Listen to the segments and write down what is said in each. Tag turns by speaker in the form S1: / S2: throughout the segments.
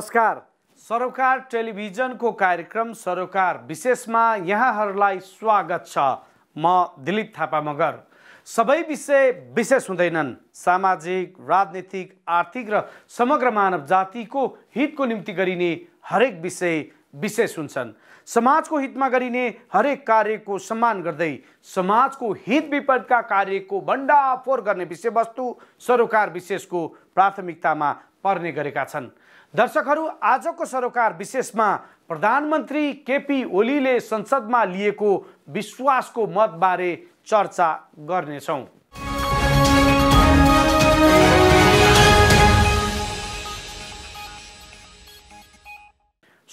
S1: नमस्कार सरोकार टेलिभिजनको कार्यक्रम सरोकार विशेषमा यहाँहरूलाई स्वागत छ म दिलीप थापा मगर सबै विषय विशेष हुँदैनन् सामाजिक राजनीतिक आर्थिक र समग्र मानव जातिको हितको निम्ति गरिने हरेक विषय विशेष हुन्छन् समाजको हितमा गरिने हरेक कार्यको सम्मान गर्दै समाजको हित विपदका कार्यको भण्डाफोर गर्ने विषयवस्तु सरोकार विशेषको प्राथमिकतामा पर्ने गरेका छन् दर्शकहरू आजको सरोकार विशेषमा प्रधानमन्त्री केपी ओलीले संसदमा लिएको विश्वासको मतबारे चर्चा गर्नेछौँ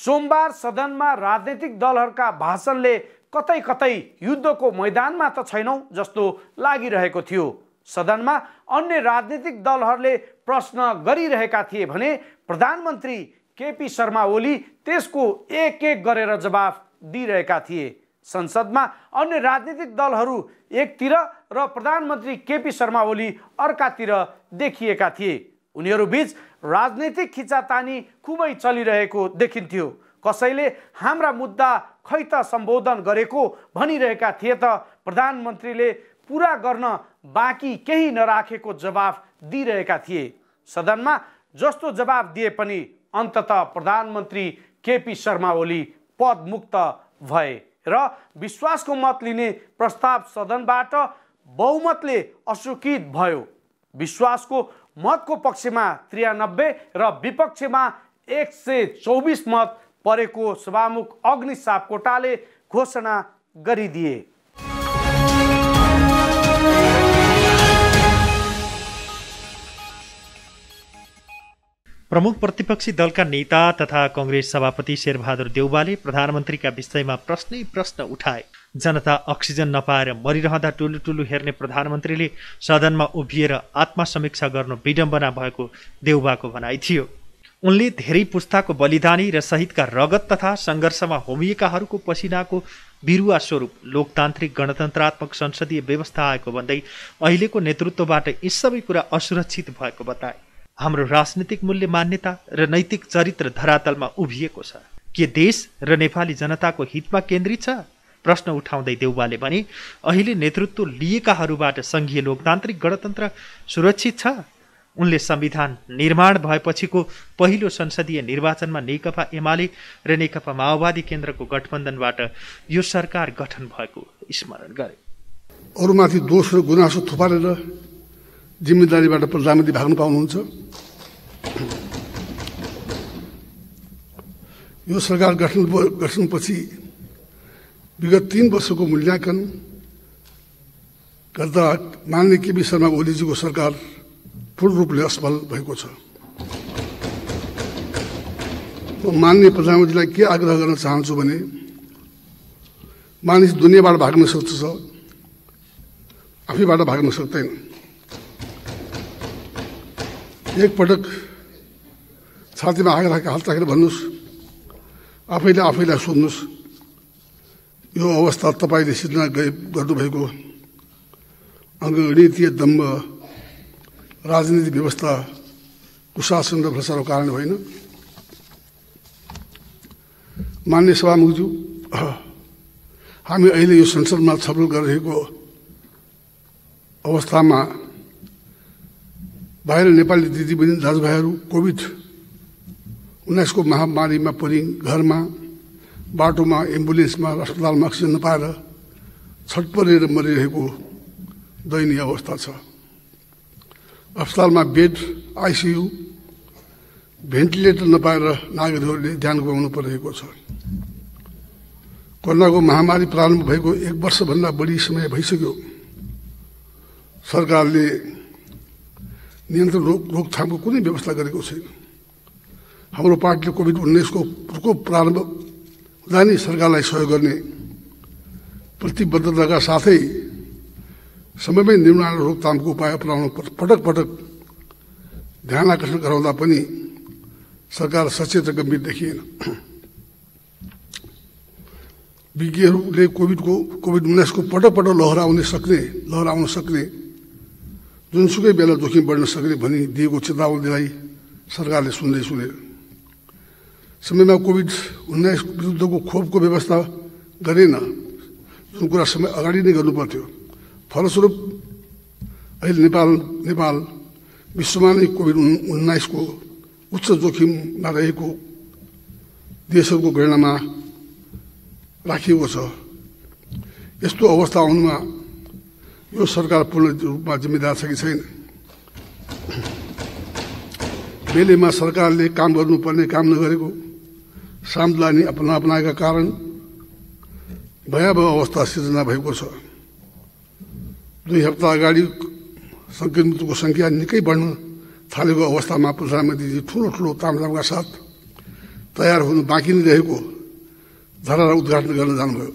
S1: सोमबार सदनमा राजनैतिक दलहरूका भाषणले कतै कतै युद्धको मैदानमा त छैनौँ जस्तो लागिरहेको थियो सदनमा अन्य राजनीतिक दलहरूले प्रश्न गरिरहेका थिए भने प्रधानमन्त्री केपी शर्मा ओली त्यसको एक एक गरेर जवाफ दिइरहेका थिए संसदमा अन्य राजनीतिक दलहरू एकतिर र प्रधानमन्त्री केपी शर्मा ओली अर्कातिर देखिएका थिए उनीहरूबीच राजनैतिक खिचातानी खुबै चलिरहेको देखिन्थ्यो कसैले हाम्रा मुद्दा खै त सम्बोधन गरेको भनिरहेका थिए त प्रधानमन्त्रीले पुरा गर्न बाँकी केही नराखेको जवाफ दिइरहेका थिए सदनमा जस्तो जवाब दिए पनि अन्तत प्रधानमन्त्री केपी शर्मा ओली पदमुक्त भए र विश्वासको मत लिने प्रस्ताव सदनबाट बहुमतले अस्वीकृत भयो विश्वासको मतको पक्षमा त्रियानब्बे र विपक्षमा एक सय चौबिस मत परेको सभामुख अग्नि सापकोटाले घोषणा गरिदिए
S2: प्रमुख प्रतिपक्षी दलका नेता तथा कङ्ग्रेस सभापति शेरबहादुर देउबाले प्रधानमन्त्रीका विषयमा प्रश्नै प्रश्न उठाए जनता अक्सिजन नपाएर मरिरहँदा टुलु टुलु हेर्ने प्रधानमन्त्रीले सदनमा उभिएर आत्मसमीक्षा गर्नु विडम्बना भएको देउबाको भनाइ थियो उनले धेरै पुस्ताको बलिदानी र सहितका रगत तथा सङ्घर्षमा होमिएकाहरूको पसिनाको बिरुवा स्वरूप लोकतान्त्रिक गणतन्त्रात्मक संसदीय व्यवस्था आएको भन्दै अहिलेको नेतृत्वबाट यी सबै कुरा असुरक्षित भएको बताए हाम्रो राजनीतिक मूल्य मान्यता र नैतिक चरित्र धरातलमा उभिएको छ के देश र नेपाली जनताको हितमा केन्द्रित छ प्रश्न उठाउँदै देउवाले भने अहिले नेतृत्व लिएकाहरूबाट सङ्घीय लोकतान्त्रिक गणतन्त्र सुरक्षित छ उनले संविधान निर्माण भएपछिको पहिलो संसदीय निर्वाचनमा नेकपा एमाले र नेकपा माओवादी केन्द्रको गठबन्धनबाट यो सरकार गठन भएको स्मरण गरे
S3: अरूमाथि दोष र गुनासो थुपारेर जिम्मेदारीबाट प्रधानमन्त्री भाग्न पाउनुहुन्छ यो सरकार गठन गठनपछि विगत तीन वर्षको मूल्याङ्कन गर्दा माननीय केपी शर्मा ओलीजीको सरकार पूर्ण रूपले असफल भएको छ म माननीय प्रधानमन्त्रीलाई के आग्रह गर्न चाहन्छु भने मानिस दुनियाँबाट भाग्न सक्दछ आफैबाट भाग्न सक्दैन एकपटक छातीमा आग राखेर हात राखेर भन्नुहोस् आफैले आफैलाई सोध्नुहोस् यो अवस्था तपाईँले सिर्जना गए गर्नुभएको अङ्गणितीय दम्ब राजनीतिक व्यवस्था कुशासन र भ्रष्टाचारको कारण होइन मान्य सभामुखज्यू हामी अहिले यो संसदमा छलफल गरिरहेको अवस्थामा बाहिर नेपाली दिदीबहिनी दाजुभाइहरू कोभिड उन्नाइसको महामारीमा पनि घरमा बाटोमा एम्बुलेन्समा अस्पतालमा अक्सिजन नपाएर छटपरेर मरिरहेको दयनीय अवस्था छ अस्पतालमा बेड आइसियु भेन्टिलेटर नपाएर नागरिकहरूले ध्यान गुमाउनु परिरहेको छ कोरोनाको महामारी प्रारम्भ भएको एक वर्षभन्दा बढी समय भइसक्यो सरकारले नियन्त्रण रोक रोकथामको कुनै व्यवस्था गरेको छैन हाम्रो पार्टीले कोभिड उन्नाइसको प्रकोप प्रारम्भ हुँदा नै सरकारलाई सहयोग गर्ने प्रतिबद्धताका साथै समयमै निर्माण रोकथामको उपाय अपनाउनु पटक पटक ध्यान आकर्षण गराउँदा पनि सरकार सचेत र गम्भीर देखिएन विज्ञहरूले कोभिडको कोभिड उन्नाइसको पटक पटक आउन सक्ने लहराउन सक्ने जुनसुकै बेला जोखिम बढ्न सक्ने भनी दिएको चेतावनीलाई सरकारले सुन्दै सुने समयमा कोभिड उन्नाइस विरुद्धको खोपको व्यवस्था गरेन जुन कुरा समय अगाडि नै गर्नुपर्थ्यो फलस्वरूप अहिले नेपाल नेपाल विश्वमा नै कोभिड उन्नाइसको उच्च जोखिममा रहेको देशहरूको गणनामा राखिएको छ यस्तो अवस्था आउनुमा यो सरकार पूर्ण रूपमा जिम्मेदार छ कि छैन बेलेमा सरकारले काम गर्नुपर्ने काम नगरेको सामदानी अपना अपनाएका कारण भयावह अवस्था सिर्जना भएको छ दुई हप्ता अगाडि सङ्क्रमितको सङ्ख्या निकै बढ्न थालेको अवस्थामा प्रधानमन्त्रीजी ठुलो ठुलो तामझामका साथ तयार हुनु बाँकी नै रहेको धरारा उद्घाटन गर्न जानुभयो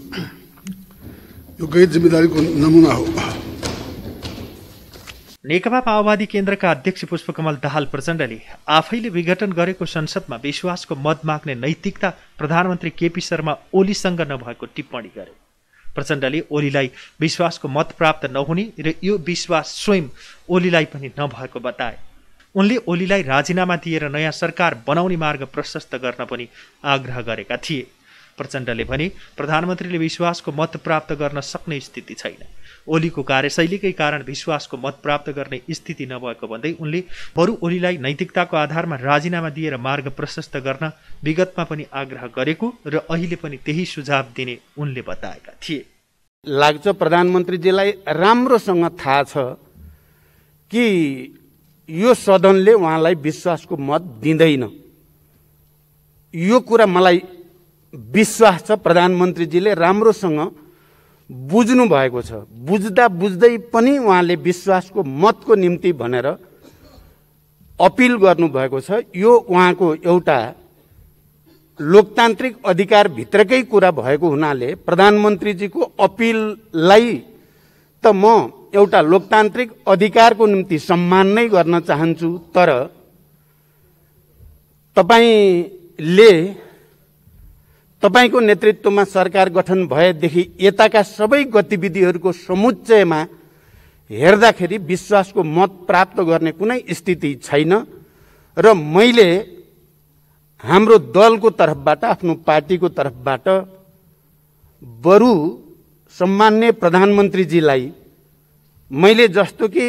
S3: यो गैर जिम्मेदारीको नमुना हो
S2: नेकपा माओवादी केन्द्रका अध्यक्ष पुष्पकमल दाहाल प्रचण्डले आफैले विघटन गरेको संसदमा विश्वासको मत माग्ने नैतिकता प्रधानमन्त्री केपी शर्मा ओलीसँग नभएको टिप्पणी गरे प्रचण्डले ओलीलाई विश्वासको मत प्राप्त नहुने र यो विश्वास स्वयं ओलीलाई पनि नभएको बताए उनले ओलीलाई राजीनामा दिएर नयाँ सरकार बनाउने मार्ग प्रशस्त गर्न पनि आग्रह गरेका थिए प्रचण्डले भने प्रधानमन्त्रीले विश्वासको मत प्राप्त गर्न सक्ने स्थिति छैन ओलीको कार्यशैलीकै कारण विश्वासको मत प्राप्त गर्ने स्थिति नभएको भन्दै उनले बरु ओलीलाई नैतिकताको आधारमा राजीनामा दिएर मार्ग प्रशस्त गर्न विगतमा पनि आग्रह गरेको र अहिले पनि त्यही सुझाव दिने उनले बताएका थिए लाग्छ प्रधानमन्त्रीजीलाई राम्रोसँग थाहा छ कि
S4: यो सदनले उहाँलाई विश्वासको मत दिँदैन यो कुरा मलाई विश्वास छ प्रधानमन्त्रीजीले राम्रोसँग बुझ्नु भएको छ बुझ्दा बुझ्दै पनि उहाँले विश्वासको मतको निम्ति भनेर अपिल गर्नुभएको छ यो उहाँको एउटा लोकतान्त्रिक अधिकारभित्रकै कुरा भएको हुनाले प्रधानमन्त्रीजीको अपिललाई त म एउटा लोकतान्त्रिक अधिकारको निम्ति सम्मान नै गर्न चाहन्छु तर तपाईँले तपाईँको नेतृत्वमा सरकार गठन भएदेखि यताका सबै गतिविधिहरूको समुच्चयमा हेर्दाखेरि विश्वासको मत प्राप्त गर्ने कुनै स्थिति छैन र मैले हाम्रो दलको तर्फबाट आफ्नो पार्टीको तर्फबाट बरु सम्मान्य प्रधानमन्त्रीजीलाई मैले जस्तो कि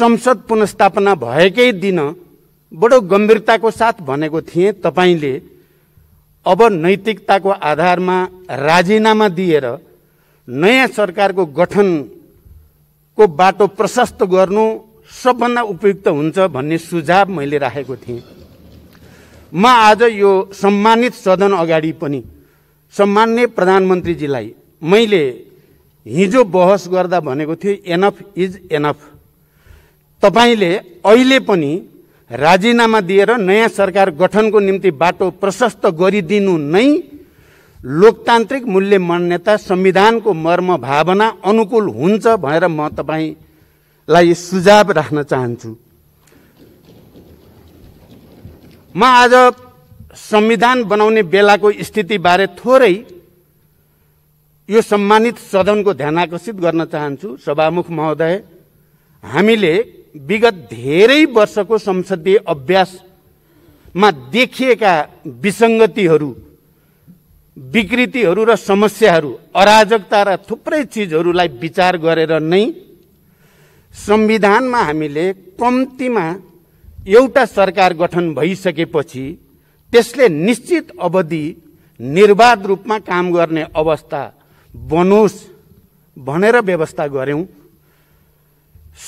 S4: संसद पुनस्थापना भएकै दिन बडो गम्भीरताको साथ भनेको थिएँ तपाईँले अब नैतिकताको आधारमा राजीनामा दिएर नयाँ सरकारको गठनको बाटो प्रशस्त गर्नु सबभन्दा उपयुक्त हुन्छ भन्ने सुझाव मैले राखेको थिएँ म आज यो सम्मानित सदन अगाडि पनि सम्मान्य प्रधानमन्त्रीजीलाई मैले हिजो बहस गर्दा भनेको थिएँ एनफ इज एनफ तपाईँले अहिले पनि राजीनामा दिएर नयाँ सरकार गठनको निम्ति बाटो प्रशस्त गरिदिनु नै लोकतान्त्रिक मूल्य मान्यता संविधानको मर्म भावना अनुकूल हुन्छ भनेर म तपाईँलाई सुझाव राख्न चाहन्छु म आज संविधान बनाउने बेलाको स्थितिबारे थोरै यो सम्मानित सदनको ध्यान आकर्षित गर्न चाहन्छु सभामुख महोदय हामीले विगत धेरै वर्षको संसदीय अभ्यासमा देखिएका विसङ्गतिहरू विकृतिहरू र समस्याहरू अराजकता र थुप्रै चिजहरूलाई विचार गरेर नै संविधानमा हामीले कम्तीमा एउटा सरकार गठन भइसकेपछि त्यसले निश्चित अवधि निर्वाध रूपमा काम गर्ने अवस्था बनोस् भनेर व्यवस्था गऱ्यौँ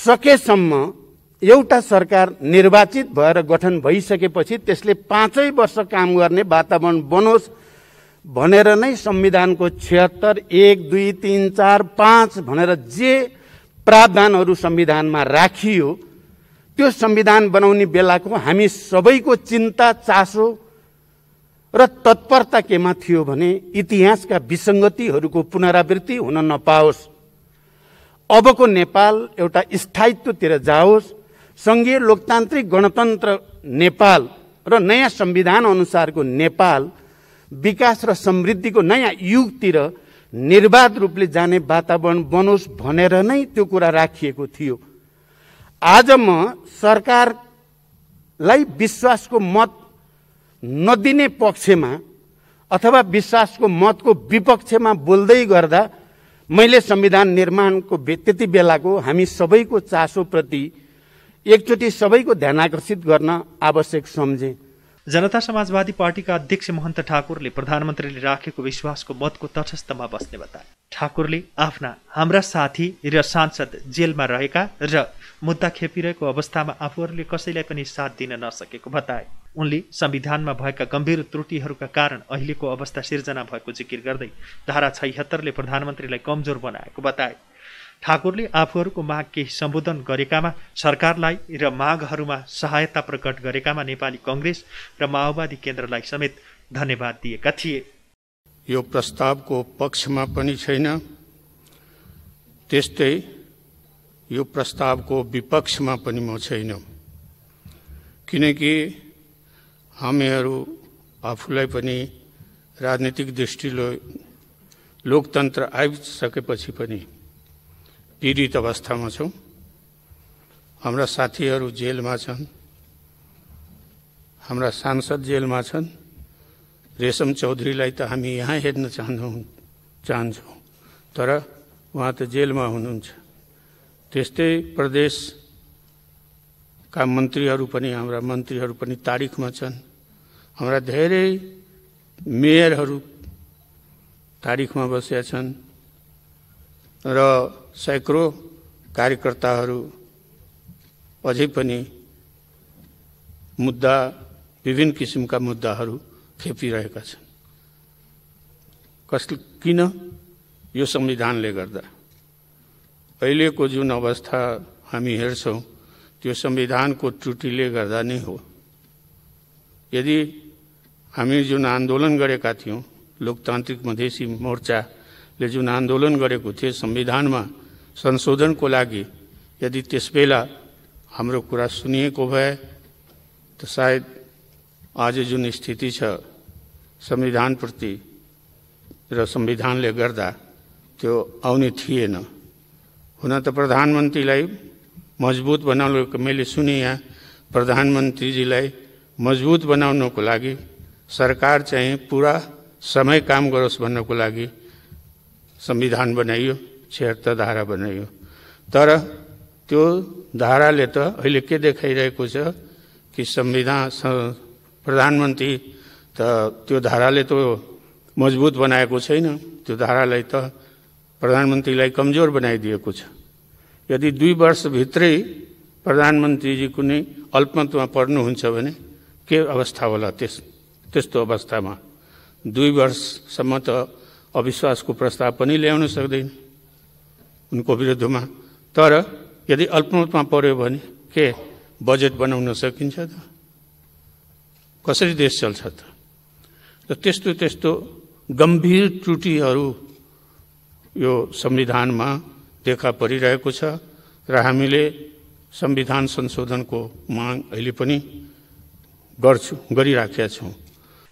S4: सकेसम्म एउटा सरकार निर्वाचित भएर गठन भइसकेपछि त्यसले पाँचै वर्ष काम गर्ने वातावरण बनोस् भनेर नै संविधानको छिहत्तर एक दुई तिन चार पाँच भनेर जे प्रावधानहरू संविधानमा राखियो त्यो संविधान बनाउने बेलाको हामी सबैको चिन्ता चासो र तत्परता केमा थियो भने इतिहासका विसङ्गतिहरूको पुनरावृत्ति हुन नपाओस् अबको नेपाल एउटा स्थायित्वतिर जाओस् सङ्घीय लोकतान्त्रिक गणतन्त्र नेपाल र नयाँ संविधान अनुसारको नेपाल विकास र समृद्धिको नयाँ युगतिर निर्वाध रूपले जाने वातावरण बनोस् भनेर नै त्यो कुरा राखिएको थियो आज म सरकारलाई विश्वासको मत नदिने पक्षमा अथवा विश्वासको मतको विपक्षमा बोल्दै गर्दा मैले संविधान निर्माणको त्यति बेलाको हामी सबैको चासोप्रति
S2: एकचोटि सबैको ध्यान आकर्षित गर्न आवश्यक सम्झे जनता समाजवादी पार्टीका अध्यक्ष महन्त ठाकुरले प्रधानमन्त्रीले राखेको विश्वासको मतको तटस्थमा बस्ने बताए ठाकुरले आफ्ना हाम्रा साथी र सांसद जेलमा रहेका र मुद्दा खेपिरहेको अवस्थामा आफूहरूले कसैलाई पनि साथ दिन नसकेको बताए उनले संविधानमा भएका गम्भीर त्रुटिहरूका कारण अहिलेको अवस्था सिर्जना भएको जिकिर गर्दै धारा छयत्तरले प्रधानमन्त्रीलाई कमजोर बनाएको बताए ठाकुरले आफूहरूको माग केही सम्बोधन गरेकामा सरकारलाई र मागहरूमा सहायता प्रकट गरेकामा नेपाली कङ्ग्रेस र माओवादी केन्द्रलाई समेत धन्यवाद दिएका थिए
S5: यो प्रस्तावको पक्षमा पनि छैन त्यस्तै यो प्रस्तावको विपक्षमा पनि म छैन किनकि हामीहरू आफूलाई पनि राजनीतिक दृष्टिले लोकतन्त्र आइसकेपछि पनि पीडित अवस्थामा छौँ हाम्रा साथीहरू जेलमा छन् हाम्रा सांसद जेलमा छन् रेशम चौधरीलाई त हामी यहाँ हेर्न चाहन्छौँ चाहन्छौँ तर उहाँ त जेलमा हुनुहुन्छ त्यस्तै प्रदेशका मन्त्रीहरू पनि हाम्रा मन्त्रीहरू पनि तारिखमा छन् हाम्रा धेरै मेयरहरू तारिखमा बसेका छन् र सैकडौँ कार्यकर्ताहरू अझै पनि मुद्दा विभिन्न किसिमका मुद्दाहरू खेपिरहेका छन् कस किन यो संविधानले गर्दा अहिलेको जुन अवस्था हामी हेर्छौँ त्यो संविधानको त्रुटिले गर्दा नै हो यदि हामी जुन आन्दोलन गरेका थियौँ लोकतान्त्रिक मधेसी मोर्चाले जुन आन्दोलन गरेको थियो संविधानमा संशोधनको लागि यदि त्यसबेला हाम्रो कुरा सुनिएको भए त सायद आज जुन स्थिति छ संविधानप्रति र संविधानले गर्दा त्यो आउने थिएन हुन त प्रधानमन्त्रीलाई मजबुत बनाउनु मैले सुने यहाँ प्रधानमन्त्रीजीलाई मजबुत बनाउनको लागि सरकार चाहिँ पुरा समय काम गरोस् भन्नको लागि संविधान बनाइयो क्षेत्र धारा बनाइयो तर त्यो धाराले त अहिले के देखाइरहेको छ कि संविधान प्रधानमन्त्री त त्यो धाराले त मजबुत बनाएको छैन त्यो धारालाई त प्रधानमन्त्रीलाई कमजोर बनाइदिएको छ यदि दुई वर्षभित्रै प्रधानमन्त्रीजी कुनै अल्पमतमा पर्नुहुन्छ भने के अवस्था होला त्यस त्यस्तो अवस्थामा दुई वर्षसम्म त अविश्वासको प्रस्ताव पनि ल्याउन सक्दैन उनको विरुद्धमा तर यदि अल्पमतमा पर्यो भने के बजेट बनाउन सकिन्छ त कसरी देश चल्छ त र त्यस्तो त्यस्तो गम्भीर त्रुटिहरू यो संविधानमा देखा परिरहेको छ र हामीले संविधान संशोधनको माग अहिले पनि गर्छु गरिराखेका छौँ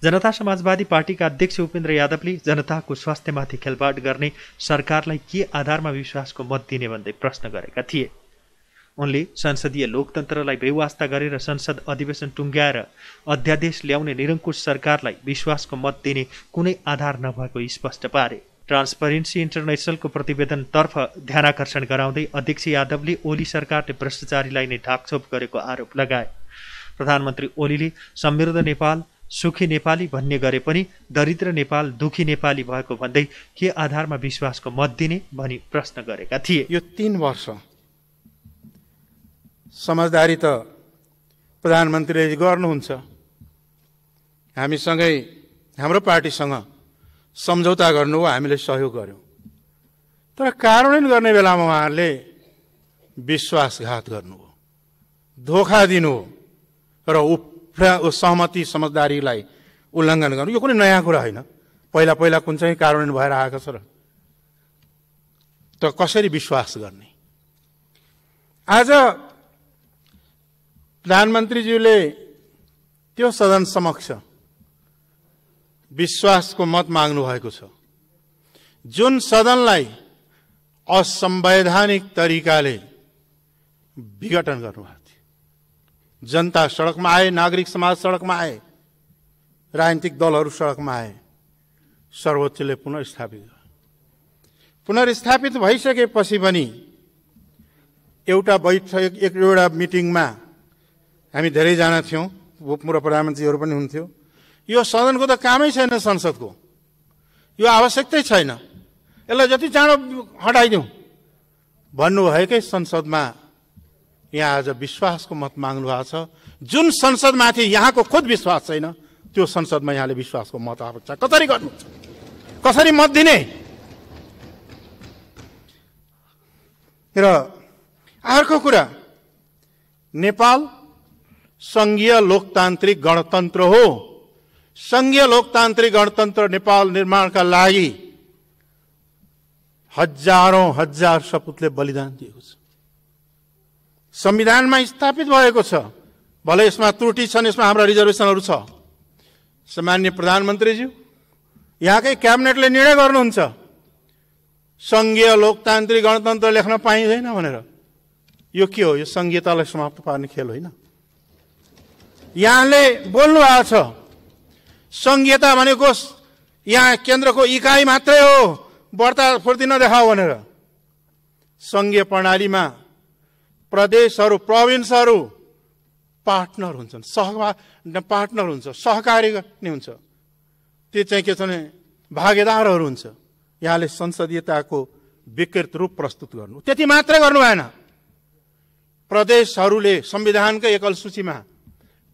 S2: जनता समाजवादी पार्टीका अध्यक्ष उपेन्द्र यादवले जनताको स्वास्थ्यमाथि खेलबाड गर्ने सरकारलाई के आधारमा विश्वासको मत दिने भन्दै प्रश्न गरेका थिए उनले संसदीय लोकतन्त्रलाई बेवास्ता गरेर संसद अधिवेशन टुङ्ग्याएर अध्यादेश ल्याउने निरङ्कुश सरकारलाई विश्वासको मत दिने कुनै आधार नभएको स्पष्ट पारे ट्रान्सपरेन्सी इन्टरनेसनलको प्रतिवेदनतर्फ आकर्षण गराउँदै अध्यक्ष यादवले ओली सरकारले भ्रष्टाचारीलाई नै ढाकछोप गरेको आरोप लगाए प्रधानमन्त्री ओलीले समृद्ध नेपाल सुखी नेपाली भन्ने गरे पनि दरिद्र नेपाल दुखी नेपाली भएको भन्दै के आधारमा विश्वासको मत दिने भनी प्रश्न गरेका थिए यो तिन वर्ष
S6: समझदारी त प्रधानमन्त्रीले गर्नुहुन्छ हामीसँगै हाम्रो पार्टीसँग सम्झौता गर्नु वा हामीले सहयोग गर्यौँ तर कार्यान्वयन गर्ने बेलामा उहाँहरूले विश्वासघात गर्नु गर्नुभयो धोका हो र ऊ सहमति समझदारीलाई उल्लङ्घन गर्नु यो कुनै नयाँ कुरा होइन पहिला पहिला कुन चाहिँ कार्यान्वयन भएर आएको छ र त कसरी विश्वास गर्ने आज प्रधानमन्त्रीज्यूले त्यो सदन समक्ष विश्वासको मत माग्नु भएको छ जुन सदनलाई असंवैधानिक तरिकाले विघटन गर्नुभएको थियो जनता सडकमा आए नागरिक समाज सडकमा आए राजनीतिक दलहरू सडकमा आए सर्वोच्चले पुनर्स्थापित गर्यो पुनर्स्थापित भइसकेपछि पनि एउटा बैठक एउटा मिटिङमा हामी धेरैजना थियौँ भूतपूर्व प्रधानमन्त्रीहरू पनि हुन्थ्यो यो सदनको त कामै छैन संसदको यो आवश्यकतै छैन यसलाई जति चाँडो हटाइदिउँ भन्नुभएकै संसदमा यहाँ आज विश्वासको मत माग्नु भएको छ जुन संसदमाथि यहाँको खुद विश्वास छैन त्यो संसदमा यहाँले विश्वासको मत छ कसरी गर्नु कसरी मत दिने र अर्को कुरा नेपाल सङ्घीय लोकतान्त्रिक गणतन्त्र हो संघीय लोकतान्त्रिक गणतन्त्र नेपाल निर्माणका लागि हजारौँ हजार सपुतले बलिदान दिएको छ संविधानमा स्थापित भएको छ भले यसमा त्रुटि छन् यसमा हाम्रा रिजर्भेसनहरू छ सामान्य प्रधानमन्त्रीज्यू यहाँकै क्याबिनेटले निर्णय गर्नुहुन्छ सङ्घीय लोकतान्त्रिक गणतन्त्र लेख्न पाइँदैन भनेर यो के हो यो सङ्घीयतालाई समाप्त पार्ने खेल होइन यहाँले बोल्नु भएको छ सङ्घीयता भनेको यहाँ केन्द्रको इकाइ मात्रै हो बढ्ता फुर्ती नदेखाऊ भनेर सङ्घीय प्रणालीमा प्रदेशहरू प्रोभिन्सहरू पार्टनर हुन्छन् सहभा पार्टनर हुन्छ सहकारी नै हुन्छ त्यो चाहिँ के छ भने भागीदारहरू हुन्छ यहाँले संसदीयताको विकृत रूप प्रस्तुत गर्नु त्यति मात्रै गर्नु भएन प्रदेशहरूले संविधानकै एकल सूचीमा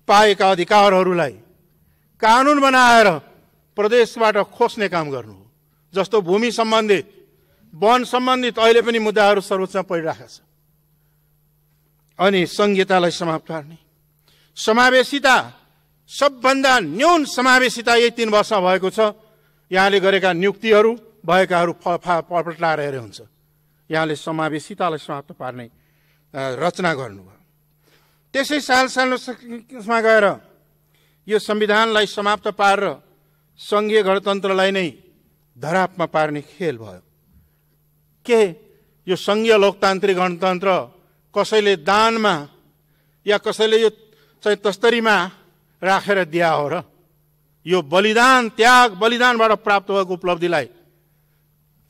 S6: पाएका अधिकारहरूलाई कानुन बनाएर प्रदेशबाट खोस्ने काम गर्नु हो जस्तो भूमि सम्बन्धित वन सम्बन्धित अहिले पनि मुद्दाहरू सर्वोच्चमा परिरहेका छ अनि संहितालाई समाप्त पार्ने समावेशिता सबभन्दा न्यून समावेशिता यही तिन वर्षमा भएको छ यहाँले गरेका नियुक्तिहरू भएकाहरू पल्टाएर हेरे हुन्छ यहाँले समावेशितालाई समाप्त पार्ने रचना गर्नुभयो त्यसै साल सालमा गएर यो संविधानलाई समाप्त पारेर सङ्घीय गणतन्त्रलाई नै धरापमा पार्ने खेल भयो के यो सङ्घीय लोकतान्त्रिक गणतन्त्र कसैले दानमा या कसैले यो चाहिँ तस्तरीमा राखेर दिया हो र यो बलिदान त्याग बलिदानबाट प्राप्त भएको उपलब्धिलाई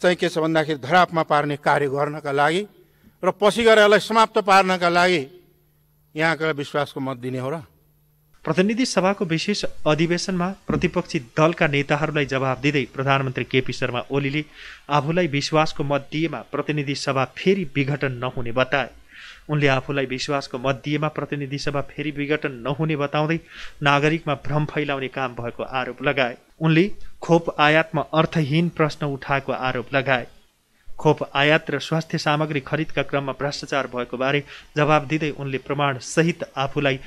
S6: चाहिँ के छ भन्दाखेरि धरापमा पार्ने कार्य गर्नका लागि र पछि गएर यसलाई समाप्त पार्नका लागि यहाँका विश्वासको मत दिने हो र
S2: प्रतिनिधि सभाको विशेष अधिवेशनमा प्रतिपक्षी दलका नेताहरूलाई जवाब दिँदै प्रधानमन्त्री केपी शर्मा ओलीले आफूलाई विश्वासको मत दिएमा प्रतिनिधि सभा फेरि विघटन नहुने बताए उनले आफूलाई विश्वासको मत दिएमा प्रतिनिधि सभा फेरि विघटन नहुने बताउँदै नागरिकमा भ्रम फैलाउने काम भएको आरोप लगाए उनले खोप आयातमा अर्थहीन प्रश्न उठाएको आरोप लगाए खोप आयात र स्वास्थ्य सामग्री खरिदका क्रममा भ्रष्टाचार भएको बारे जवाब दिँदै उनले प्रमाणसहित आफूलाई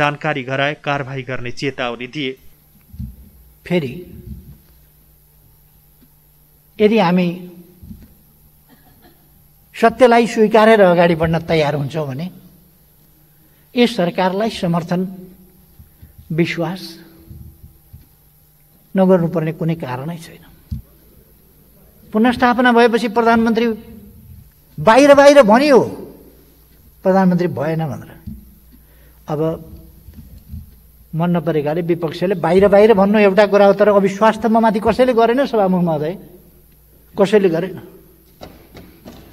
S2: जानकारी गराए कारवाही गर्ने चेतावनी दिए फेरि
S7: यदि हामी सत्यलाई स्वीकारेर अगाडि बढ्न तयार हुन्छौँ भने यस सरकारलाई समर्थन विश्वास नगर्नुपर्ने कुनै कारणै छैन पुनस्थापना भएपछि प्रधानमन्त्री बाहिर बाहिर भनियो प्रधानमन्त्री भएन भनेर अब मन नपरेकाले विपक्षले बाहिर बाहिर भन्नु एउटा कुरा हो तर अविश्वास त म माथि कसैले गरेन सभामुख महोदय कसैले गरेन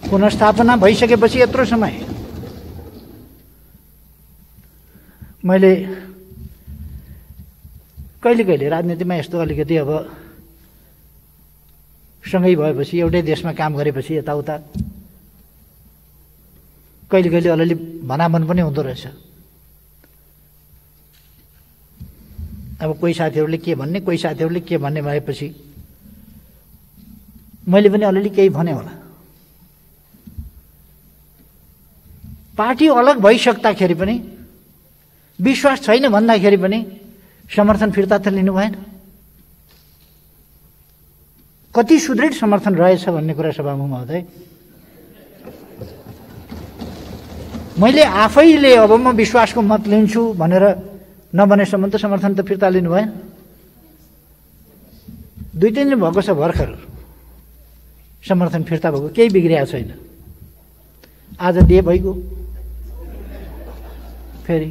S7: पुनस्थापना भइसकेपछि यत्रो समय मैले कहिले कहिले राजनीतिमा यस्तो अलिकति अब सँगै भएपछि एउटै देशमा काम गरेपछि यताउता कहिले कहिले अलिअलि भनामन पनि हुँदो रहेछ अब कोही साथीहरूले के भन्ने कोही साथीहरूले के भन्ने भएपछि मैले पनि अलिअलि केही भने होला पार्टी अलग भइसक्दाखेरि पनि विश्वास छैन भन्दाखेरि पनि समर्थन फिर्ता त लिनु भएन कति सुदृढ समर्थन रहेछ भन्ने कुरा सभामुख महोदय मैले आफैले अब म विश्वासको मत लिन्छु भनेर नभनेसम्म त समर्थन त फिर्ता लिनु भएन दुई तिन दिन भएको छ भर्खर समर्थन फिर्ता भएको केही बिग्रिएको छैन आज दे भइगयो फेरि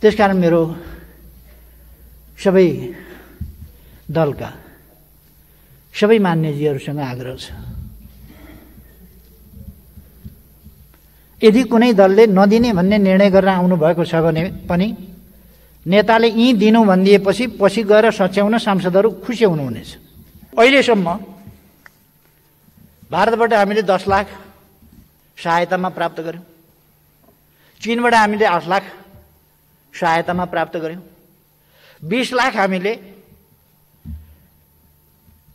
S7: त्यसकारण मेरो सबै दलका सबै मान्यजीहरूसँग आग्रह छ यदि कुनै दलले नदिने भन्ने निर्णय गरेर आउनुभएको छ भने पनि नेताले यहीँ दिनु भनिदिएपछि पछि गएर सच्याउन सांसदहरू खुसी हुनुहुनेछ अहिलेसम्म भारतबाट हामीले दस लाख सहायतामा प्राप्त गऱ्यौँ चिनबाट हामीले आठ लाख सहायतामा प्राप्त गऱ्यौँ बिस लाख हामीले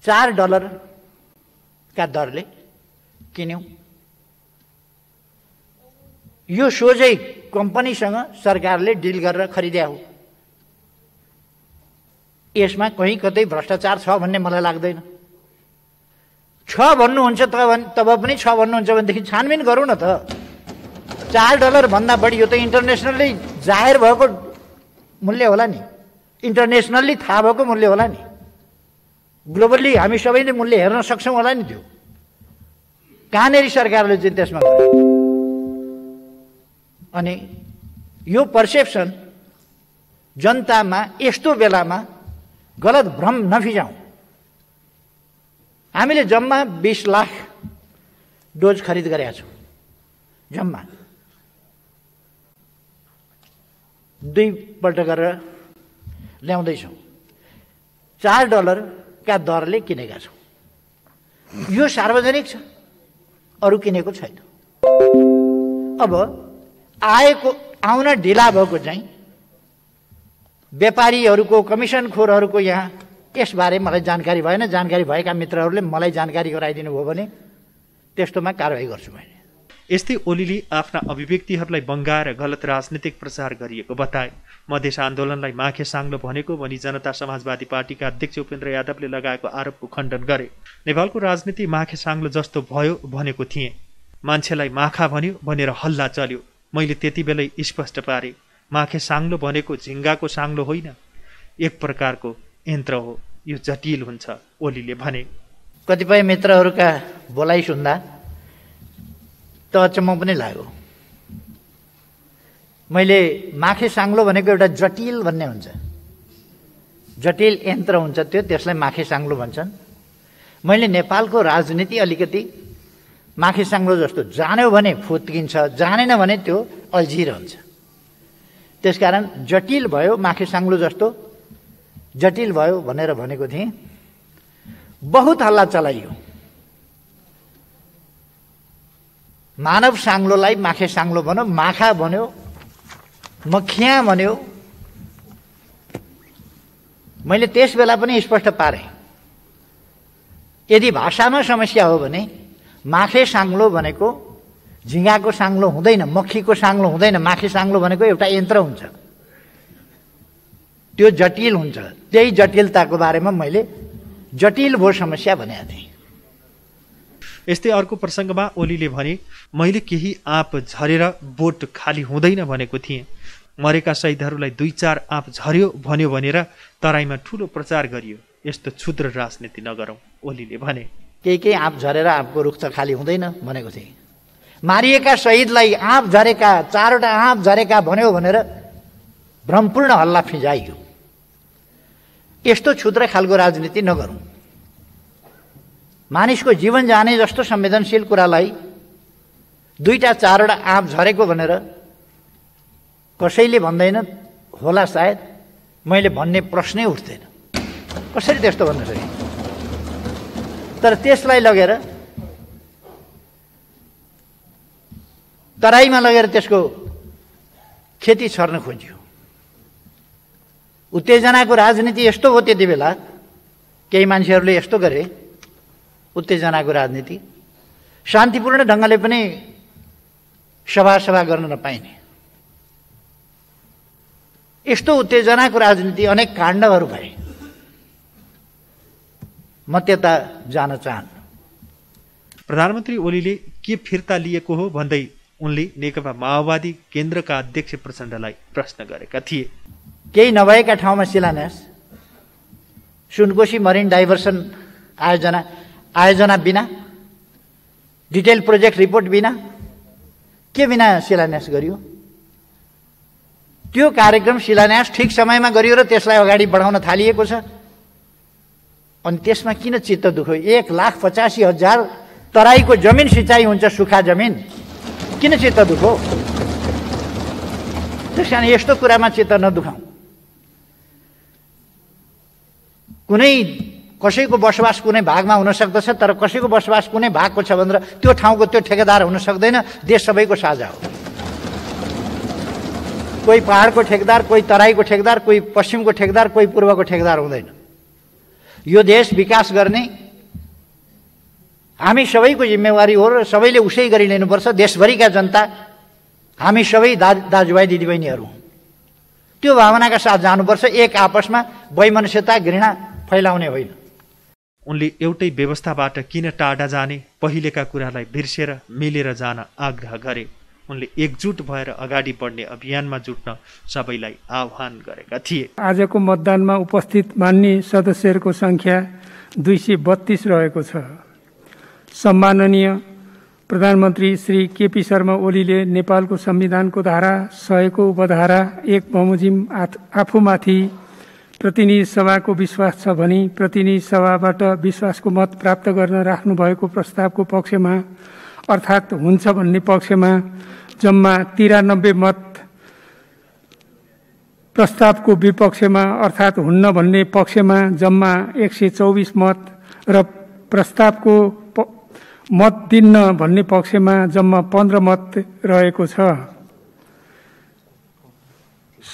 S7: चार डलरका दरले किन्यौँ यो सोझै कम्पनीसँग सरकारले डिल गरेर खरिद्या हो यसमा कहीँ कतै भ्रष्टाचार छ भन्ने मलाई लाग्दैन छ भन्नुहुन्छ त तब पनि छ भन्नुहुन्छ भनेदेखि छानबिन गरौँ न त चार डलरभन्दा बढी यो त इन्टरनेसनल्ली जाहेर भएको मूल्य होला नि इन्टरनेसनल्ली थाहा भएको मूल्य होला नि ग्लोबल्ली हामी सबैले मूल्य हेर्न सक्छौँ होला नि त्यो कहाँनिर सरकारले चाहिँ त्यसमा अनि यो पर्सेप्सन जनतामा यस्तो बेलामा गलत भ्रम नफिजाउँ हामीले जम्मा बिस लाख डोज खरिद गरेका छौँ जम्मा दुईपल्ट गरेर ल्याउँदैछौँ चार डलर का दरले किनेका छौँ यो सार्वजनिक छ अरू किनेको छैन अब आएको आउन ढिला भएको चाहिँ व्यापारीहरूको कमिसनखोरहरूको यहाँ यसबारे मलाई जानकारी भएन जानकारी भएका मित्रहरूले मलाई जानकारी गराइदिनु भयो भने त्यस्तोमा कारवाही गर्छु मैले
S2: यस्तै ओलीले आफ्ना अभिव्यक्तिहरूलाई बङ्गाएर गलत राजनीतिक प्रचार गरिएको बताए मधेस आन्दोलनलाई माखे साङ्लो भनेको भनी जनता समाजवादी पार्टीका अध्यक्ष उपेन्द्र यादवले लगाएको आरोपको खण्डन गरे नेपालको राजनीति माखे साङ्लो जस्तो भयो भनेको थिएँ मान्छेलाई माखा भन्यो भनेर हल्ला चल्यो मैले त्यति बेलै स्पष्ट पारे माखे साङ्लो भनेको झिङ्गाको साङ्लो होइन एक प्रकारको यन्त्र हो यो जटिल हुन्छ ओलीले भने
S7: कतिपय मित्रहरूका बोलाइ सुन्दा त अचम्म पनि लाग्यो मैले माखे साङ्लो भनेको एउटा जटिल भन्ने हुन्छ जटिल यन्त्र हुन्छ त्यो त्यसलाई माखे साङ्लो भन्छन् मैले नेपालको राजनीति अलिकति माखे साङ्लो जस्तो जान्यो भने फुत्किन्छ जानेन भने त्यो अल्झिरहन्छ त्यसकारण जटिल भयो माखे साङ्लो जस्तो जटिल भयो भनेर भनेको थिएँ बहुत हल्ला चलाइयो मानव साङ्लोलाई माखे साङ्लो भन्यो माखा भन्यो म मखिया भन्यो मैले त्यस बेला पनि स्पष्ट पारे यदि भाषामा समस्या हो भने माखे साङ्लो भनेको झिँगाको साङ्लो हुँदैन मक्खीको साङ्लो हुँदैन माखे साङ्लो भनेको एउटा यन्त्र हुन्छ त्यो जटिल हुन्छ त्यही जटिलताको बारेमा मैले जटिल भो समस्या भनेको थिएँ
S2: यस्तै अर्को प्रसङ्गमा ओलीले भने मैले केही आँप झरेर बोट खाली हुँदैन भनेको थिएँ मरेका शहीदहरूलाई दुई चार आँप झर्यो भन्यो भनेर तराईमा ठुलो प्रचार गरियो यस्तो क्षुद्र राजनीति नगरौँ ओलीले भने
S7: केही केही आँप झरेर आँपको रुख त खाली हुँदैन भनेको थिएँ मारिएका शहीदलाई आँप झरेका चारवटा आँप झरेका भन्यो भनेर भ्रमपूर्ण हल्ला फिजाइयो यस्तो क्षुद्र खालको राजनीति नगरौँ मानिसको जीवन जाने जस्तो संवेदनशील कुरालाई दुईवटा चारवटा आँप झरेको भनेर कसैले भन्दैन होला सायद मैले भन्ने प्रश्नै उठ्दैन कसरी त्यस्तो भन्न सकेँ तर त्यसलाई लगेर तराईमा लगेर त्यसको खेती छर्न खोज्यो उत्तेजनाको राजनीति यस्तो हो त्यति बेला केही मान्छेहरूले यस्तो गरे उत्तेजनाको राजनीति शान्तिपूर्ण ढङ्गले पनि सभा सभा गर्न नपाइने यस्तो उत्तेजनाको राजनीति अनेक काण्डहरू भए म त्यता जान
S2: चाहन्छु प्रधानमन्त्री ओलीले के फिर्ता लिएको हो भन्दै उनले नेकपा माओवादी केन्द्रका अध्यक्ष प्रचण्डलाई प्रश्न गरेका थिए केही नभएका
S7: ठाउँमा शिलान्यास सुनकोशी मरिन डाइभर्सन आयोजना आयोजना बिना डिटेल प्रोजेक्ट रिपोर्ट बिना के बिना शिलान्यास गरियो त्यो कार्यक्रम शिलान्यास ठिक समयमा गरियो र त्यसलाई अगाडि बढाउन थालिएको छ अनि त्यसमा किन चित्त दुख्यो एक लाख पचासी हजार तराईको जमिन सिँचाइ हुन्छ सुखा जमिन किन चित्त दुखो त्यस कारण यस्तो कुरामा चित्त नदुखाउँ कुनै कसैको बसोबास कुनै भागमा हुन सक्दछ तर कसैको बसोबास कुनै भागको छ भनेर त्यो ठाउँको त्यो ठेकेदार हुन सक्दैन देश सबैको साझा हो कोही पहाडको ठेकदार कोही तराईको ठेकदार कोही पश्चिमको ठेकदार कोही पूर्वको ठेकदार हुँदैन यो देश विकास गर्ने हामी सबैको जिम्मेवारी हो र सबैले उसै गरिलिनुपर्छ देशभरिका जनता हामी सबै दा दाजुभाइ दिदीबहिनीहरू त्यो भावनाका साथ जानुपर्छ
S2: एक आपसमा वैमनस्यता घृणा फैलाउने होइन उनले एउटै व्यवस्थाबाट किन टाढा जाने पहिलेका कुरालाई बिर्सेर मिलेर जान आग्रह गरे उनले एकजुट भएर अगाडि बढ्ने अभियानमा जुट्न सबैलाई आह्वान गरेका थिए
S8: आजको मतदानमा उपस्थित मान्ने सदस्यहरूको सङ्ख्या दुई सय बत्तिस रहेको छ सम्माननीय प्रधानमन्त्री श्री केपी शर्मा ओलीले नेपालको संविधानको धारा सयको उपधारा एक बमोजिम आफूमाथि प्रतिनिधि सभाको विश्वास छ भने प्रतिनिधि सभाबाट विश्वासको मत प्राप्त गर्न राख्नुभएको प्रस्तावको पक्षमा अर्थात् हुन्छ भन्ने पक्षमा जम्मा तिरानब्बे मत प्रस्तावको विपक्षमा अर्थात् हुन्न भन्ने पक्षमा जम्मा एक सय चौबिस मत र प्रस्तावको मत दिन्न भन्ने पक्षमा जम्मा पन्ध्र मत रहेको छ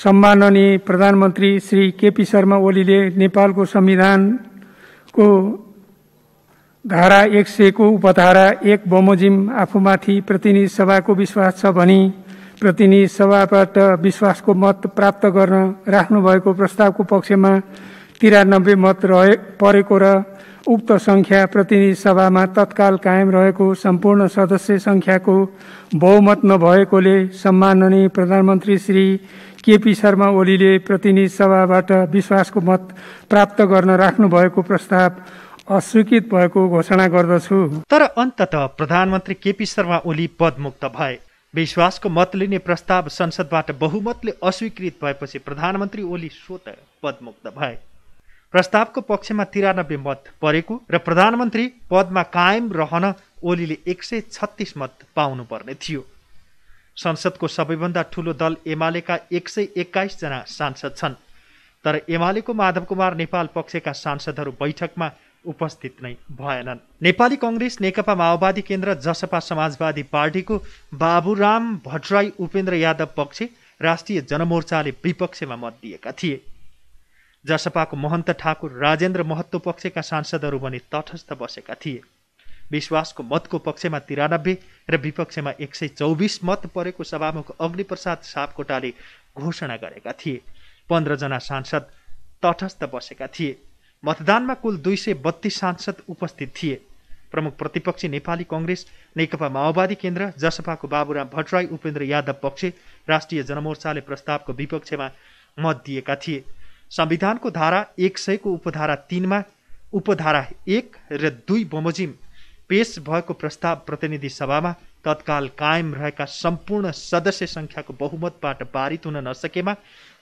S8: सम्माननीय प्रधानमन्त्री श्री केपी शर्मा ओलीले नेपालको संविधानको धारा एक सयको उपधारा एक बमोजिम आफूमाथि प्रतिनिधि सभाको विश्वास छ भनी प्रतिनिधि सभाबाट विश्वासको मत प्राप्त गर्न राख्नुभएको प्रस्तावको पक्षमा तिरानब्बे मत रहे परेको र उक्त सङ्ख्या प्रतिनिधि सभामा तत्काल कायम रहेको सम्पूर्ण सदस्य सङ्ख्याको बहुमत नभएकोले सम्माननीय प्रधानमन्त्री श्री केपी शर्मा ओलीले प्रतिनिधि सभाबाट विश्वासको मत प्राप्त गर्न राख्नुभएको प्रस्ताव अस्वीकृत भएको घोषणा गर्दछु
S2: तर अन्तत प्रधानमन्त्री केपी शर्मा ओली पदमुक्त भए विश्वासको मत लिने प्रस्ताव संसदबाट बहुमतले अस्वीकृत भएपछि प्रधानमन्त्री ओली स्वत पदमुक्त भए प्रस्तावको पक्षमा तिरानब्बे मत परेको र प्रधानमन्त्री पदमा कायम रहन ओलीले एक सय छत्तिस मत पाउनुपर्ने थियो संसदको सबैभन्दा ठुलो दल एमालेका एक सय एक्काइसजना सांसद छन् तर एमालेको माधव कुमार नेपाल पक्षका सांसदहरू बैठकमा उपस्थित नै भएनन् नेपाली कङ्ग्रेस नेकपा माओवादी केन्द्र जसपा समाजवादी पार्टीको बाबुराम भट्टराई उपेन्द्र यादव पक्ष राष्ट्रिय जनमोर्चाले विपक्षमा मत दिएका थिए जसपाको महन्त ठाकुर राजेन्द्र महत्तो पक्षका सांसदहरू भने तटस्थ बसेका थिए विश्वासको मतको पक्षमा तिरानब्बे र विपक्षमा एक सय चौबिस मत परेको सभामुख अग्निप्रसाद सापकोटाले घोषणा गरेका थिए पन्ध्रजना सांसद तटस्थ बसेका थिए मतदानमा कुल दुई सय बत्तीस सांसद उपस्थित थिए प्रमुख प्रतिपक्षी नेपाली कङ्ग्रेस नेकपा माओवादी केन्द्र जसपाको बाबुराम भट्टराई उपेन्द्र यादव पक्ष राष्ट्रिय जनमोर्चाले प्रस्तावको विपक्षमा मत दिएका थिए संविधानको धारा एक सयको उपधारा तिनमा उपधारा एक र दुई बमोजिम पेस भएको प्रस्ताव प्रतिनिधि सभामा तत्काल कायम रहेका सम्पूर्ण सदस्य सङ्ख्याको बहुमतबाट पारित हुन नसकेमा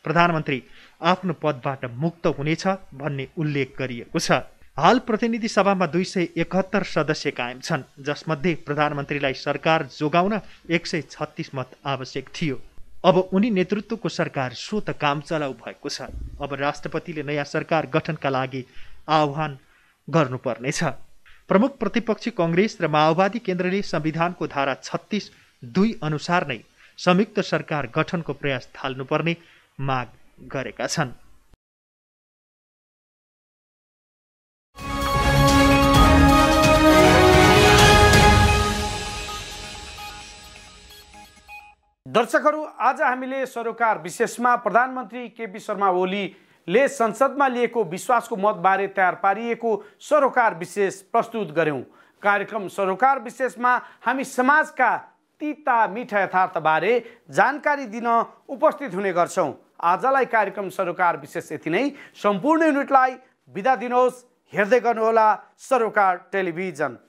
S2: प्रधानमन्त्री आफ्नो पदबाट मुक्त हुनेछ भन्ने उल्लेख गरिएको छ हाल प्रतिनिधि सभामा दुई सय एकहत्तर सदस्य कायम छन् जसमध्ये प्रधानमन्त्रीलाई सरकार जोगाउन एक सय छत्तिस मत आवश्यक थियो अब उनी नेतृत्वको सरकार सो त काम चलाउ भएको छ अब राष्ट्रपतिले नयाँ सरकार गठनका लागि आह्वान गर्नुपर्नेछ प्रमुख प्रतिपक्षी कङ्ग्रेस र माओवादी केन्द्रले संविधानको धारा छत्तिस दुई अनुसार नै संयुक्त सरकार गठनको प्रयास थाल्नुपर्ने माग गरेका छन्
S1: दर्शकहरू आज हामीले सरोकार विशेषमा प्रधानमन्त्री केपी शर्मा ओलीले संसदमा लिएको विश्वासको मतबारे तयार पारिएको सरोकार विशेष प्रस्तुत गऱ्यौँ कार्यक्रम सरोकार विशेषमा हामी समाजका तिता मिठा यथार्थबारे जानकारी दिन उपस्थित हुने गर्छौँ आजलाई कार्यक्रम सरोकार विशेष यति नै सम्पूर्ण युनिटलाई बिदा दिनुहोस् हेर्दै गर्नुहोला सरोकार टेलिभिजन